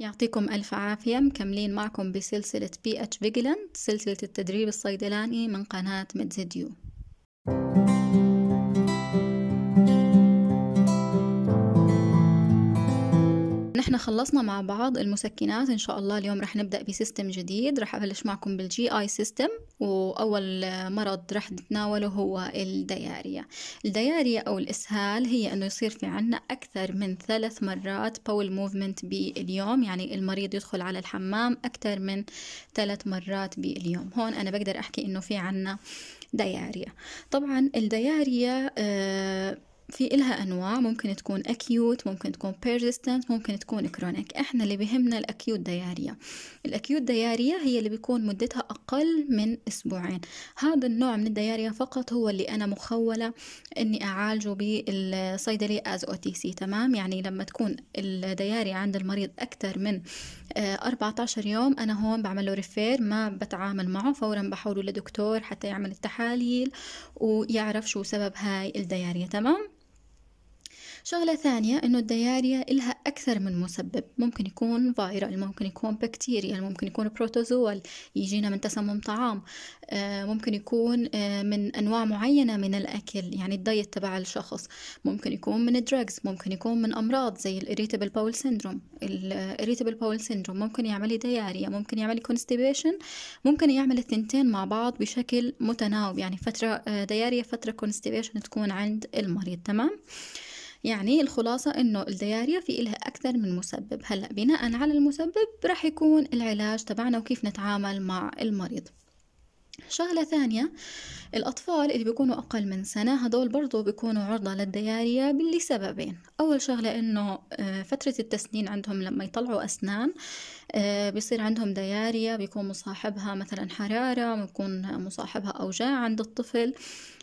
يعطيكم ألف عافية مكملين معكم بسلسلة بي اتش فيجلنت سلسلة التدريب الصيدلاني من قناة you خلصنا مع بعض المسكنات ان شاء الله اليوم رح نبدا بسيستم جديد رح ابلش معكم بالجي اي سيستم واول مرض رح نتناوله هو الدياريا الدياريا او الاسهال هي انه يصير في عنا اكثر من ثلاث مرات باول موفمنت باليوم يعني المريض يدخل على الحمام اكثر من ثلاث مرات باليوم هون انا بقدر احكي انه في عنا دياريا طبعا الدياريا آه في إلها أنواع ممكن تكون أكيوت ممكن تكون بيرزيستنت ممكن تكون كرونيك إحنا اللي بهمنا الأكيوت ديارية الأكيوت ديارية هي اللي بيكون مدتها أقل من أسبوعين هذا النوع من الديارية فقط هو اللي أنا مخولة أني أعالجه بالصيدلية أز أو تي سي تمام يعني لما تكون الديارية عند المريض أكثر من 14 آه، يوم أنا هون بعمل له ريفير ما بتعامل معه فورا بحوله لدكتور حتى يعمل التحاليل ويعرف شو سبب هاي الديارية تمام شغلة ثانية إنه الدياريا إلها أكثر من مسبب ممكن يكون فيرال ممكن يكون بكتيريا ممكن يكون بروتوزول يجينا من تسمم طعام آه، ممكن يكون آه، من أنواع معينة من الأكل يعني الدايت تبع الشخص ممكن يكون من الدراجز ممكن يكون من أمراض زي الإريتابل باول سيندروم الإريتابل باول سيندروم ممكن يعمل دياريا ممكن يعمل كونستيبيشن ممكن يعمل الثنتين مع بعض بشكل متناوب يعني فترة آه، دياريا فترة كونستيبيشن تكون عند المريض تمام يعني الخلاصة إنه الدياريا في إلها أكثر من مسبب هلأ بناء على المسبب رح يكون العلاج تبعنا وكيف نتعامل مع المريض شغلة ثانية الأطفال اللي بيكونوا أقل من سنة هدول برضو بيكونوا عرضة للديارية لسببين أول شغلة إنه آه، فترة التسنين عندهم لما يطلعوا أسنان آه، بيصير عندهم ديارية بيكون مصاحبها مثلا حرارة بيكون مصاحبها أوجاع عند الطفل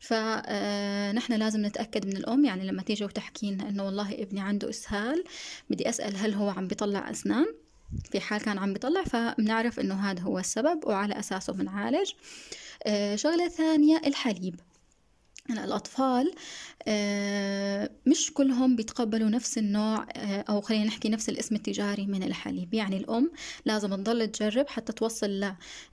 فنحن آه، لازم نتأكد من الأم يعني لما تيجي وتحكي إنه والله ابني عنده إسهال بدي أسأل هل هو عم بيطلع أسنان في حال كان عم بيطلع فبنعرف انه هذا هو السبب وعلى اساسه بنعالج آه، شغلة ثانية الحليب أنا الأطفال آه، مش كلهم بيتقبلوا نفس النوع آه، أو خلينا نحكي نفس الاسم التجاري من الحليب يعني الأم لازم تضل تجرب حتى توصل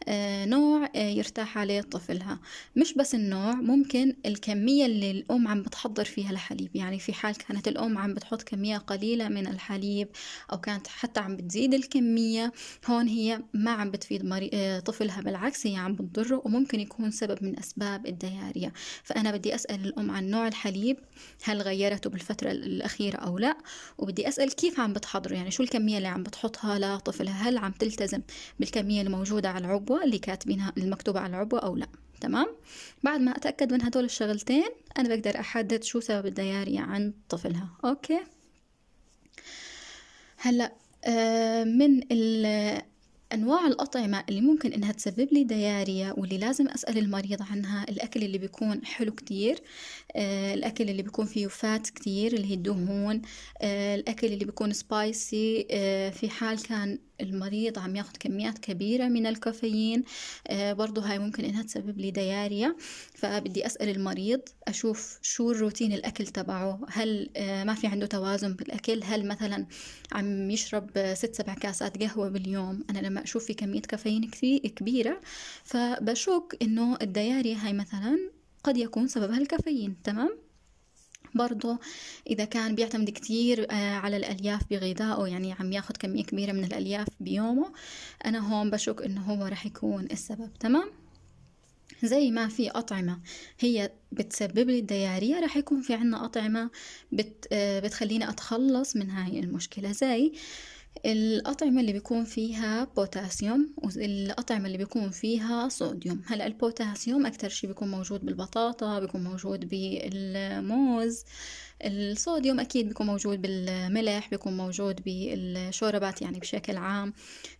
لنوع آه، يرتاح عليه طفلها مش بس النوع ممكن الكمية اللي الأم عم بتحضر فيها الحليب يعني في حال كانت الأم عم بتحط كمية قليلة من الحليب أو كانت حتى عم بتزيد الكمية هون هي ما عم بتفيد مري... طفلها بالعكس هي عم بتضره وممكن يكون سبب من أسباب الدياريا فأنا بدي أسأل الأم عن نوع الحليب هل غيرته بالفترة الأخيرة أو لا وبدي أسأل كيف عم بتحضره يعني شو الكمية اللي عم بتحطها لطفلها هل عم تلتزم بالكمية الموجودة على العبوة اللي كاتبينها المكتوبة على العبوة أو لا تمام بعد ما أتأكد من هدول الشغلتين أنا بقدر أحدد شو سبب الدياري عند طفلها أوكي هلأ آه، من أنواع الأطعمة اللي ممكن إنها تسبب لي دياريا واللي لازم أسأل المريض عنها الأكل اللي بيكون حلو كتير آه، الأكل اللي بيكون فيه فات كتير اللي هي الدهون آه، الأكل اللي بيكون سبايسي آه، في حال كان المريض عم ياخد كميات كبيرة من الكافيين آه، برضو هاي ممكن إنها تسبب لي دياريا فبدي أسأل المريض أشوف شو الروتين الأكل تبعه هل آه، ما في عنده توازن بالأكل هل مثلا عم يشرب ست سبع كاسات قهوة باليوم أنا لما أشوف في كمية كافيين كبيرة فبشك إنه الدياريا هاي مثلا قد يكون سببها الكافيين تمام برضو إذا كان بيعتمد كتير آه، على الألياف بغذائه يعني عم ياخد كمية كبيرة من الألياف بيومه أنا هون بشك إنه هو رح يكون السبب تمام زي ما في أطعمة هي بتسبب لي الديارية رح يكون في عنا أطعمة بت آه، بتخليني أتخلص من هاي المشكلة زي الأطعمة اللي بيكون فيها بوتاسيوم والأطعمة اللي بيكون فيها صوديوم هلأ البوتاسيوم أكتر شي بيكون موجود بالبطاطا بيكون موجود بالموز الصوديوم أكيد بيكون موجود بالملح بيكون موجود بالشوربات يعني بشكل عام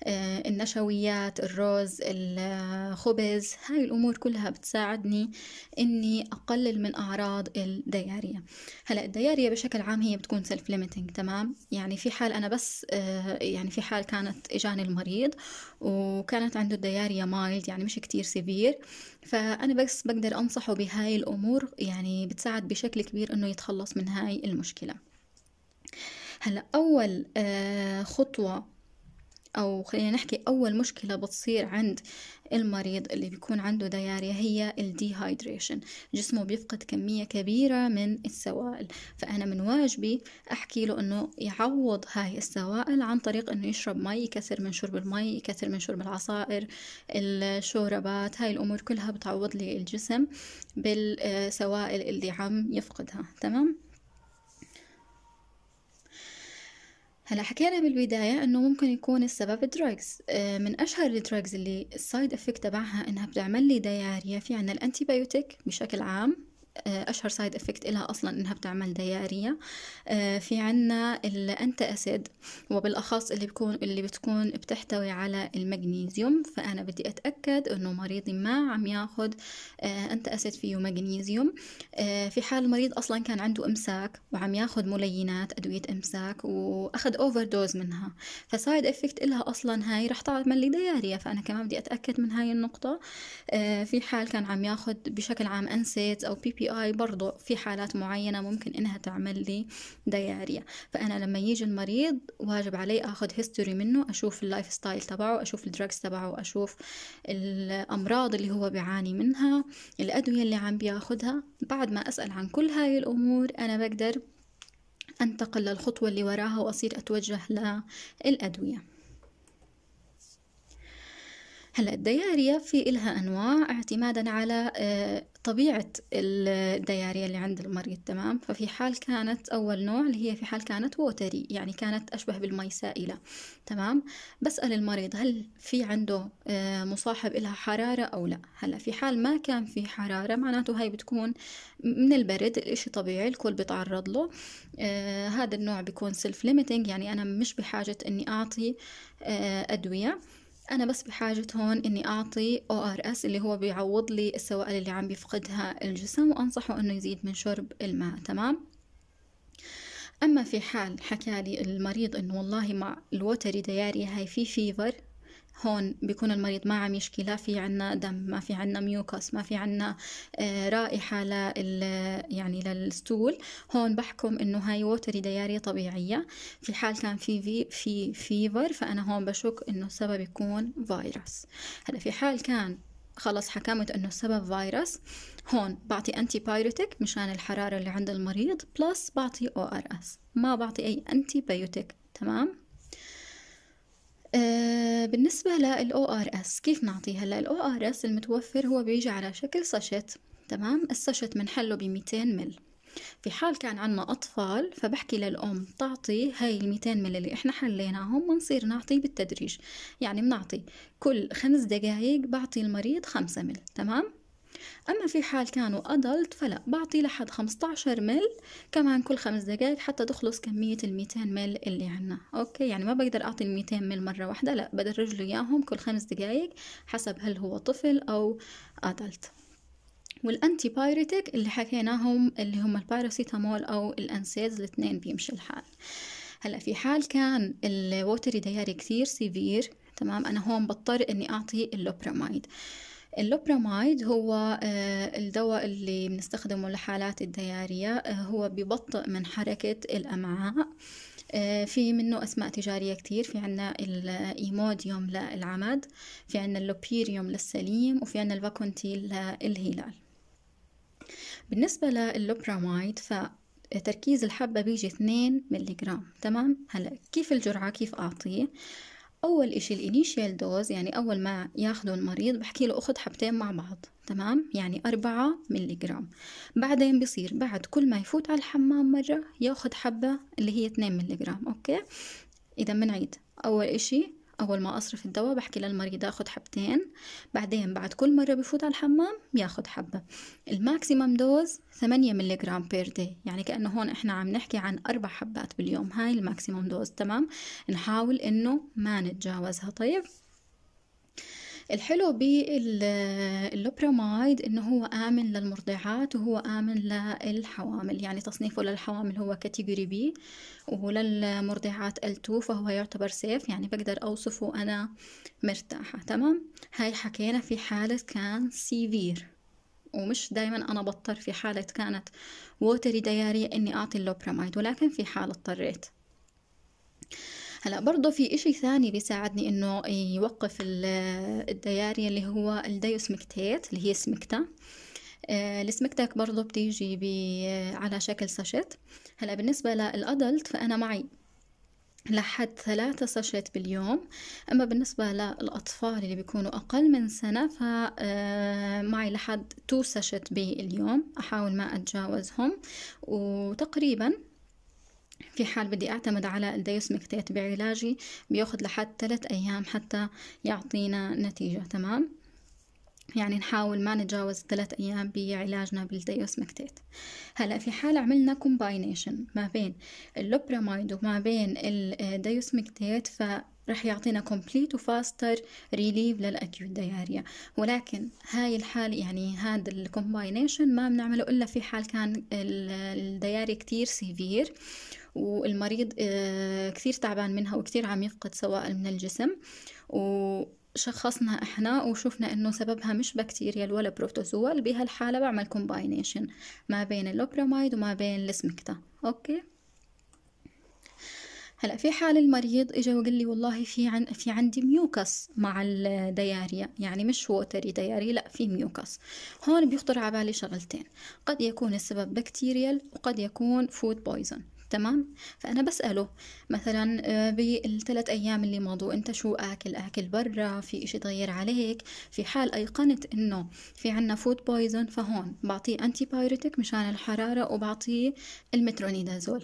آه، النشويات الرز الخبز هاي الأمور كلها بتساعدني إني أقلل من أعراض الديارية هلا الديارية بشكل عام هي بتكون سيلف ليميتنج تمام يعني في حال أنا بس آه، يعني في حال كانت إجاني المريض وكانت عنده الديارية مايلد يعني مش كتير سيفير فأنا بس بقدر أنصحه بهاي الأمور يعني بتساعد بشكل كبير إنه يتخلص من هاي المشكلة هلا أول آه، خطوة أو خلينا نحكي أول مشكلة بتصير عند المريض اللي بيكون عنده دياريا هي الديهايدريشن جسمه بيفقد كمية كبيرة من السوائل فأنا من واجبي أحكي له أنه يعوض هاي السوائل عن طريق أنه يشرب مي يكثر من شرب المي يكثر من شرب العصائر الشوربات هاي الأمور كلها بتعوض لي الجسم بالسوائل اللي عم يفقدها تمام هلا حكينا بالبداية انه ممكن يكون السبب دراجز آه، من اشهر الدراجز اللي السايد افكت تبعها انها بتعمل لي دياريا في عنا الانتيبيوتيك بشكل عام آه، أشهر سايد إفكت إلها أصلا إنها بتعمل ديارية في عنا الأنت أسيد وبالأخص اللي بيكون اللي بتكون بتحتوي على المغنيزيوم فأنا بدي أتأكد إنه مريضي ما عم ياخد آه، أنت أسيد فيه مغنيزيوم آه، في حال المريض أصلا كان عنده إمساك وعم ياخد ملينات أدوية إمساك وأخذ أوفر دوز منها فسايد إفكت إلها أصلا هاي رح تعمل لي ديارية فأنا كمان بدي أتأكد من هاي النقطة في حال كان عم ياخد بشكل عام أنسيت أو بي بي اي برضو في حالات معينة ممكن انها تعمل لي دياريا فانا لما يجي المريض واجب علي اخذ هيستوري منه اشوف اللايف ستايل تبعه اشوف الدراجز تبعه اشوف الامراض اللي هو بيعاني منها الادوية اللي عم بياخدها بعد ما اسأل عن كل هاي الامور انا بقدر انتقل للخطوة اللي وراها واصير اتوجه للادوية هلا الدياريا في إلها أنواع اعتمادا على آه، طبيعة الدياريا اللي عند المريض تمام ففي حال كانت أول نوع اللي هي في حال كانت ووتري يعني كانت أشبه بالمي سائلة تمام بسأل المريض هل في عنده آه، مصاحب إلها حرارة أو لا هلا في حال ما كان في حرارة معناته هاي بتكون من البرد الإشي طبيعي الكل بتعرض له آه، هذا النوع بيكون سيلف ليميتنج يعني أنا مش بحاجة إني أعطي أدوية أنا بس بحاجة هون إني أعطي ORS اللي هو بيعوض لي السوائل اللي عم بيفقدها الجسم وأنصحه إنه يزيد من شرب الماء تمام أما في حال حكالي المريض إنه والله مع الوتري دياري هاي في فيفر هون بيكون المريض ما عم يشكي لا في عنا دم ما في عنا ميوكس ما في عنا آه، رائحة لل يعني للستول هون بحكم انه هاي ووتري ديارية طبيعية في حال كان في في في فيفر فانا هون بشك انه السبب يكون فيروس هلا في حال كان خلص حكمت انه السبب فيروس هون بعطي انتي بايروتيك مشان الحراره اللي عند المريض بلس بعطي او ار اس ما بعطي اي انتي بايوتيك تمام آه، بالنسبة للأو ار اس كيف نعطيه هلا الأو ار اس المتوفر هو بيجي على شكل ساشيت تمام الساشيت بنحله ب 200 مل في حال كان عنا أطفال فبحكي للأم تعطي هاي الميتين مل اللي إحنا حليناهم ونصير نعطي بالتدريج يعني بنعطي كل خمس دقايق بعطي المريض خمسة مل تمام أما في حال كانوا أدلت فلا بعطي لحد 15 مل كمان كل خمس دقايق حتى تخلص كمية ال 200 مل اللي عنا أوكي يعني ما بقدر أعطي ال 200 مل مرة واحدة لا بدرج له إياهم كل خمس دقايق حسب هل هو طفل أو أدلت والأنتي بايريتك اللي حكيناهم اللي هم البايروسيتامول أو الأنسيز الاثنين بيمشي الحال هلا في حال كان الوتري دياري كثير سيفير تمام أنا هون بضطر إني أعطي اللوبراميد اللوبرامايد هو آه، الدواء اللي بنستخدمه لحالات الديارية آه، هو ببطئ من حركة الأمعاء آه، في منه أسماء تجارية كتير في عنا الإيموديوم للعمد في عنا اللوبيريوم للسليم وفي عنا الفاكونتيل للهلال بالنسبة لللوبرامايد ف تركيز الحبة بيجي 2 ملغ تمام هلا كيف الجرعة كيف أعطيه اول اشي الانيشيال دوز يعني اول ما ياخده المريض بحكي له اخذ حبتين مع بعض تمام يعني أربعة ملي جرام بعدين بصير بعد كل ما يفوت على الحمام مرة ياخذ حبة اللي هي 2 ملي جرام اوكي اذا بنعيد اول اشي أول ما أصرف الدواء بحكي للمريضة أخد حبتين بعدين بعد كل مرة بفوت على الحمام ياخد حبة الماكسيمم دوز 8 ملي جرام بير دي يعني كأنه هون إحنا عم نحكي عن أربع حبات باليوم هاي الماكسيمم دوز تمام نحاول إنه ما نتجاوزها طيب الحلو باللوبرامايد انه هو امن للمرضعات وهو امن للحوامل يعني تصنيفه للحوامل هو كاتيجوري بي وللمرضعات ال 2 فهو يعتبر سيف يعني بقدر اوصفه انا مرتاحة تمام هاي حكينا في حالة كان سيفير ومش دايما أنا بضطر في حالة كانت ووتري ديارية إني أعطي اللوبرامايد ولكن في حال اضطريت هلا برضه في إشي ثاني بيساعدني إنه يوقف الدياري اللي هو الديوسمكتيت اللي هي سمكتا آه، السمكتك برضه بتيجي على شكل ساشيت هلا بالنسبة للأدلت فأنا معي لحد ثلاثة ساشيت باليوم أما بالنسبة للأطفال اللي بيكونوا أقل من سنة فمعي آه، لحد تو ساشيت باليوم أحاول ما أتجاوزهم وتقريبا في حال بدي أعتمد على الديوس بعلاجي بياخد لحد ثلاث أيام حتى يعطينا نتيجة تمام يعني نحاول ما نتجاوز ثلاث أيام بعلاجنا بالديوس هلأ في حال عملنا كومباينيشن ما بين اللوبراميد وما بين الديوس ف رح يعطينا كومبليت وفاستر ريليف للأكيوت دياريا ولكن هاي الحاله يعني هذا الكومباينيشن ما بنعمله إلا في حال كان الدياري كتير سيفير والمريض آه، كثير تعبان منها وكثير عم يفقد سوائل من الجسم و شخصنا احنا وشفنا انه سببها مش بكتيريا ولا بروتوزول بهالحاله بعمل كومباينيشن ما بين اللوبروميد وما بين السمكتا اوكي هلا في حال المريض اجى وقال لي والله في عن في عندي ميوكس مع الدياريا يعني مش ووتري دياري لا في ميوكس هون بيخطر على بالي شغلتين قد يكون السبب بكتيريال وقد يكون فود بويزن تمام فانا بساله مثلا آه، بالثلاث ايام اللي مضوا انت شو اكل اكل برا في اشي تغير عليك في حال ايقنت انه في عنا فود بويزن فهون بعطيه انتي بايريتك مشان الحراره وبعطيه المترونيدازول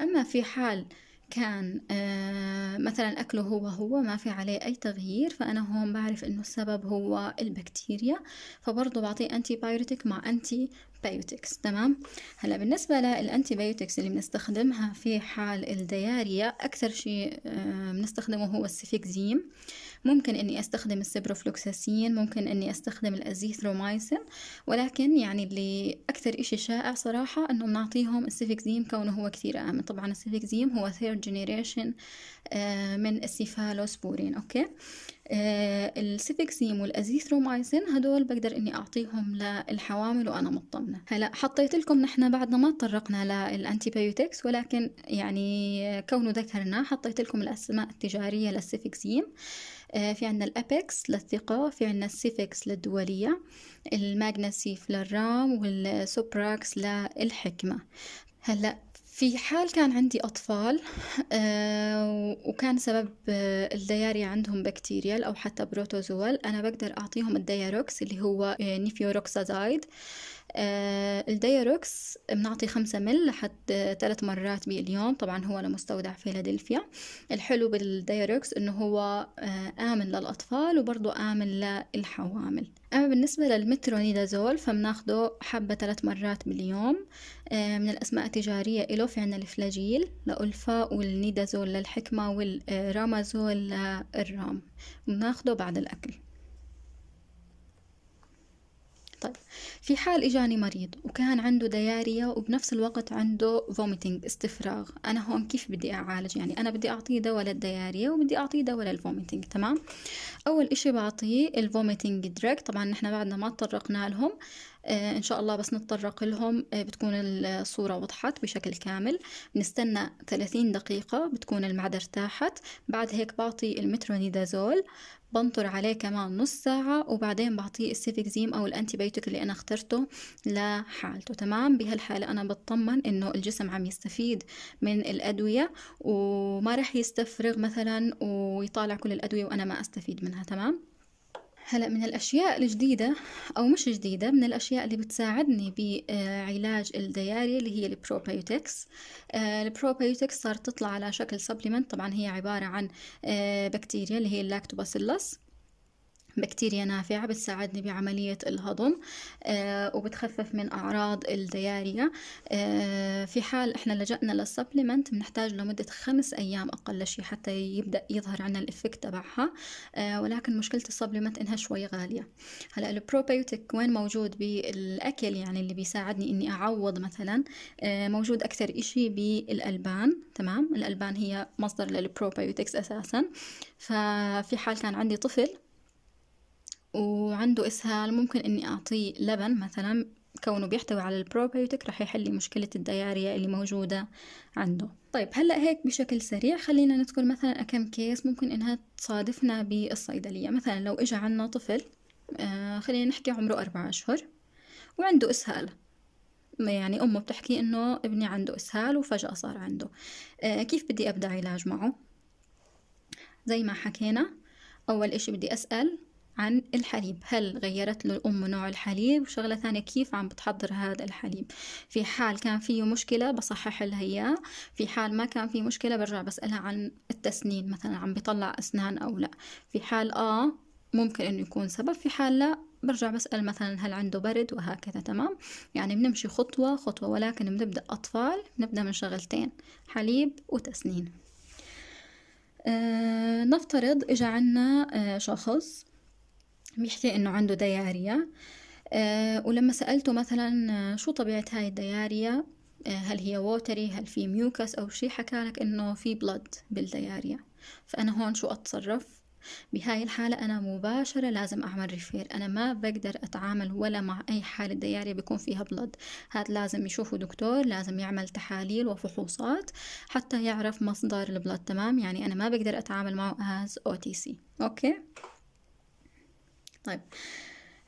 اما في حال كان آه، مثلا أكله هو هو ما في عليه أي تغيير فأنا هون بعرف إنه السبب هو البكتيريا فبرضه بعطيه أنتي بايوتيك مع أنتي بايوتكس تمام هلا بالنسبة للأنتي بايوتكس اللي بنستخدمها في حال الدياريا أكثر شيء آه، بنستخدمه هو السيفيكزيم ممكن اني استخدم السبروفلوكساسين ممكن اني استخدم الازيثروميسين ولكن يعني اللي اكثر اشي شائع صراحة انه بنعطيهم السيفكزيم كونه هو كثير امن طبعا السيفكزيم هو ثيرد جينيريشن آه، من السيفالوسبورين اوكي آه، السيفكسيم والازيثرومايسين هدول بقدر اني اعطيهم للحوامل وانا مطمنه هلا حطيت لكم نحن بعدنا ما تطرقنا للانتيبيوتكس ولكن يعني كونه ذكرنا حطيت لكم الاسماء التجاريه للسيفكسيم آه، في عندنا الأبكس للثقة في عندنا السيفكس للدولية الماجنسيف للرام والسوبراكس للحكمة هلأ في حال كان عندي أطفال آه، وكان سبب آه، الدياري عندهم بكتيريا أو حتى بروتوزول أنا بقدر أعطيهم الدياروكس اللي هو آه، نيفيوروكسازايد آه، الديروكس بنعطي خمسة مل لحد ثلاث مرات باليوم طبعا هو لمستودع فيلادلفيا الحلو بالديروكس انه هو آه، آمن للأطفال وبرضه آمن للحوامل أما بالنسبة للمترونيدازول فبناخده حبة ثلاث مرات باليوم آه، من الأسماء التجارية إله في عنا الفلاجيل لألفا والنيدازول للحكمة والرامازول للرام بناخده بعد الأكل طيب في حال اجاني مريض وكان عنده دياريا وبنفس الوقت عنده فوميتنج استفراغ انا هون كيف بدي اعالج يعني انا بدي اعطيه دواء للدياريا وبدي اعطيه دواء للفوميتنج تمام اول اشي بعطيه الفوميتنج دراج طبعا نحن بعدنا ما تطرقنا لهم آه، إن شاء الله بس نتطرق لهم آه، بتكون الصورة وضحت بشكل كامل نستنى 30 دقيقة بتكون المعدة ارتاحت بعد هيك بعطي المترونيدازول بنطر عليه كمان نص ساعة وبعدين بعطيه السيفكزيم أو الأنتيبيوتيك اللي أنا اخترته لحالته تمام بهالحالة أنا بطمن إنه الجسم عم يستفيد من الأدوية وما رح يستفرغ مثلا ويطالع كل الأدوية وأنا ما أستفيد منها تمام هلا من الأشياء الجديدة أو مش جديدة من الأشياء اللي بتساعدني بعلاج الدياري اللي هي البروبيوتكس آه، البروبيوتكس صارت تطلع على شكل سبليمنت طبعا هي عبارة عن آه، بكتيريا اللي هي اللاكتوباسيلس بكتيريا نافعة بتساعدني بعملية الهضم آه وبتخفف من أعراض الدياريا آه في حال إحنا لجأنا للسبليمنت بنحتاج لمدة خمس أيام أقل شيء حتى يبدأ يظهر عنا الإفكت تبعها آه ولكن مشكلة السبليمنت إنها شوي غالية هلا البروبيوتيك وين موجود بالأكل يعني اللي بيساعدني إني أعوض مثلا آه موجود أكثر إشي بالألبان تمام الألبان هي مصدر للبروبيوتكس أساسا ففي حال كان عندي طفل وعنده إسهال ممكن إني أعطيه لبن مثلا كونه بيحتوي على البروبيوتيك رح يحل مشكلة الدياريا اللي موجودة عنده طيب هلأ هيك بشكل سريع خلينا نذكر مثلا أكم كيس ممكن إنها تصادفنا بالصيدلية مثلا لو إجا عنا طفل آه خلينا نحكي عمره أربعة أشهر وعنده إسهال يعني أمه بتحكي إنه ابني عنده إسهال وفجأة صار عنده آه كيف بدي أبدأ علاج معه زي ما حكينا أول إشي بدي أسأل عن الحليب هل غيرت له الأم نوع الحليب وشغلة ثانية كيف عم بتحضر هذا الحليب في حال كان فيه مشكلة بصحح لها إياه في حال ما كان فيه مشكلة برجع بسألها عن التسنين مثلا عم بيطلع أسنان أو لا في حال آه ممكن إنه يكون سبب في حال لا برجع بسأل مثلا هل عنده برد وهكذا تمام يعني بنمشي خطوة خطوة ولكن بنبدأ أطفال بنبدأ من شغلتين حليب وتسنين آه نفترض إجا عنا آه شخص بيحكي إنه عنده دياريا آه، ولما سألته مثلا آه، شو طبيعة هاي الدياريا آه، هل هي ووتري هل في ميوكس أو شي حكى لك إنه في بلد بالدياريا فأنا هون شو أتصرف بهاي الحالة أنا مباشرة لازم أعمل ريفير أنا ما بقدر أتعامل ولا مع أي حالة دياريا بيكون فيها بلد هذا لازم يشوفه دكتور لازم يعمل تحاليل وفحوصات حتى يعرف مصدر البلد تمام يعني أنا ما بقدر أتعامل معه تي OTC أوكي طيب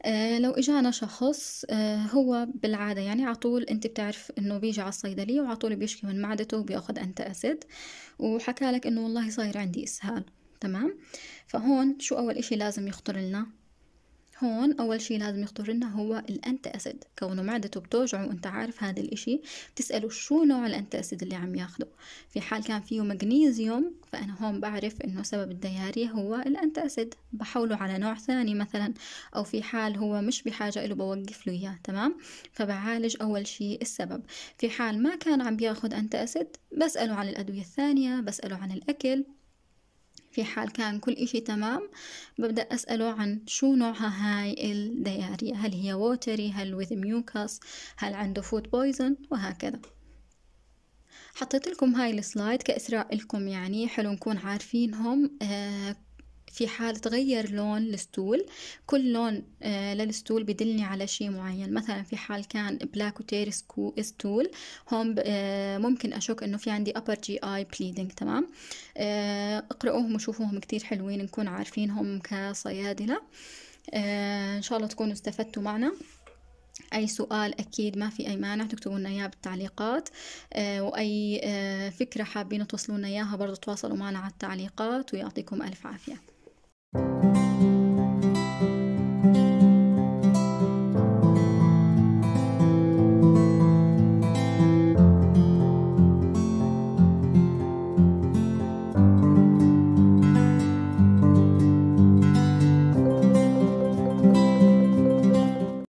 آه لو اجانا شخص آه هو بالعاده يعني عطول انت بتعرف انه بيجي على الصيدليه وعطول بيشكي من معدته وبياخذ انت اسيد وحكى لك انه والله صاير عندي اسهال تمام فهون شو اول اشي لازم يخطر لنا هون أول شي لازم يخطر لنا هو الأنت أسد كونه معدته بتوجعه وأنت عارف هذا الإشي بتسأله شو نوع الأنت أسد اللي عم ياخده في حال كان فيه مغنيزيوم فأنا هون بعرف إنه سبب الدياري هو الأنت أسد بحوله على نوع ثاني مثلا أو في حال هو مش بحاجة إله بوقف له إياه تمام فبعالج أول شي السبب في حال ما كان عم بياخد أنت أسد بسأله عن الأدوية الثانية بسأله عن الأكل في حال كان كل إشي تمام ببدأ أسأله عن شو نوعها هاي الديارية هل هي ووتري هل with mucus هل عنده food poison وهكذا حطيت لكم هاي السلايد كإسراء لكم يعني حلو نكون عارفينهم آه في حال تغير لون الستول كل لون آه، للستول بدلني على شيء معين مثلا في حال كان بلاك وتير ستول هون آه، ممكن أشك إنه في عندي upper اي bleeding تمام آه، اقرأوهم وشوفوهم كتير حلوين نكون عارفينهم كصيادلة ان شاء الله تكونوا استفدتوا معنا أي سؤال أكيد ما في أي مانع تكتبوا لنا إياه بالتعليقات وأي فكرة حابين توصلونا إياها برضو تواصلوا معنا على التعليقات ويعطيكم ألف عافية Thank you.